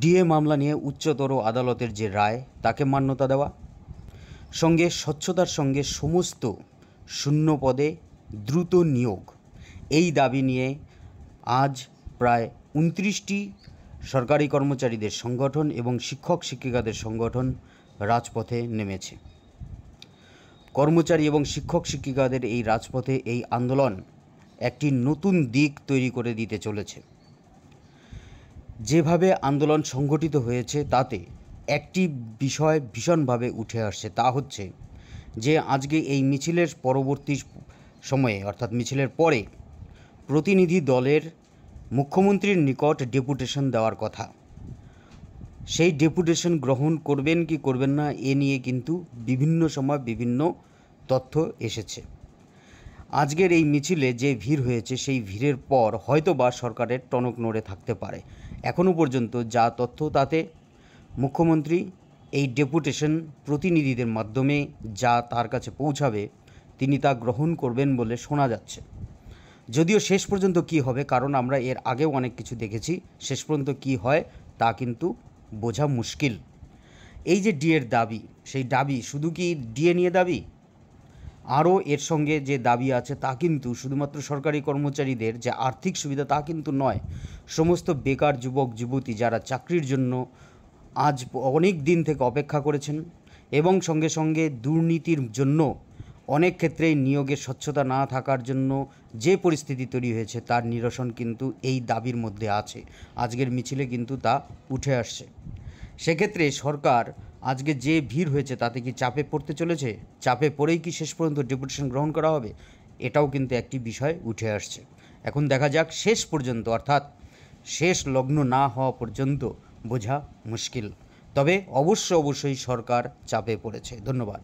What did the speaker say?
DA মামলা নিয়ে উচ্চতর আদালতের যে রায় তাকে মান্যতা দেওয়া সঙ্গে স্বচ্ছতার সঙ্গে সমস্ত শূন্য পদে দ্রুত নিয়োগ এই দাবি নিয়ে আজ প্রায় উনত্রিশটি সরকারি কর্মচারীদের সংগঠন এবং শিক্ষক শিক্ষিকাদের সংগঠন রাজপথে নেমেছে কর্মচারী এবং শিক্ষক শিক্ষিকাদের এই রাজপথে এই আন্দোলন একটি নতুন দিক তৈরি করে দিতে চলেছে যেভাবে আন্দোলন সংগঠিত হয়েছে তাতে একটি বিষয় ভীষণভাবে উঠে আসছে তা হচ্ছে যে আজকে এই মিছিলের পরবর্তী সময়ে অর্থাৎ মিছিলের পরে প্রতিনিধি দলের মুখ্যমন্ত্রীর নিকট ডেপুটেশন দেওয়ার কথা সেই ডেপুটেশন গ্রহণ করবেন কি করবেন না এ নিয়ে কিন্তু বিভিন্ন সময় বিভিন্ন তথ্য এসেছে আজকের এই মিছিলে যে ভিড় হয়েছে সেই ভিড়ের পর হয়তোবা সরকারের টনক নড়ে থাকতে পারে এখনও পর্যন্ত যা তথ্য তাতে মুখ্যমন্ত্রী এই ডেপুটেশন প্রতিনিধিদের মাধ্যমে যা তার কাছে পৌঁছাবে তিনি তা গ্রহণ করবেন বলে শোনা যাচ্ছে যদিও শেষ পর্যন্ত কি হবে কারণ আমরা এর আগেও অনেক কিছু দেখেছি শেষ পর্যন্ত কি হয় তা কিন্তু বোঝা মুশকিল এই যে ডিএর দাবি সেই দাবি শুধু কি ডিএ নিয়ে দাবি আরও এর সঙ্গে যে দাবি আছে তা কিন্তু শুধুমাত্র সরকারি কর্মচারীদের যে আর্থিক সুবিধা তা কিন্তু নয় সমস্ত বেকার যুবক যুবতী যারা চাকরির জন্য আজ অনেক দিন থেকে অপেক্ষা করেছেন এবং সঙ্গে সঙ্গে দুর্নীতির জন্য অনেক ক্ষেত্রেই নিয়োগের স্বচ্ছতা না থাকার জন্য যে পরিস্থিতি তৈরি হয়েছে তার নিরসন কিন্তু এই দাবির মধ্যে আছে আজকের মিছিলে কিন্তু তা উঠে আসছে সেক্ষেত্রে সরকার আজকে যে ভিড় হয়েছে তাতে কি চাপে পড়তে চলেছে চাপে পড়েই কি শেষ পর্যন্ত ডেপুটেশন গ্রহণ করা হবে এটাও কিন্তু একটি বিষয় উঠে আসছে এখন দেখা যাক শেষ পর্যন্ত অর্থাৎ শেষ লগ্ন না হওয়া পর্যন্ত বোঝা মুশকিল তবে অবশ্য অবশ্যই সরকার চাপে পড়েছে ধন্যবাদ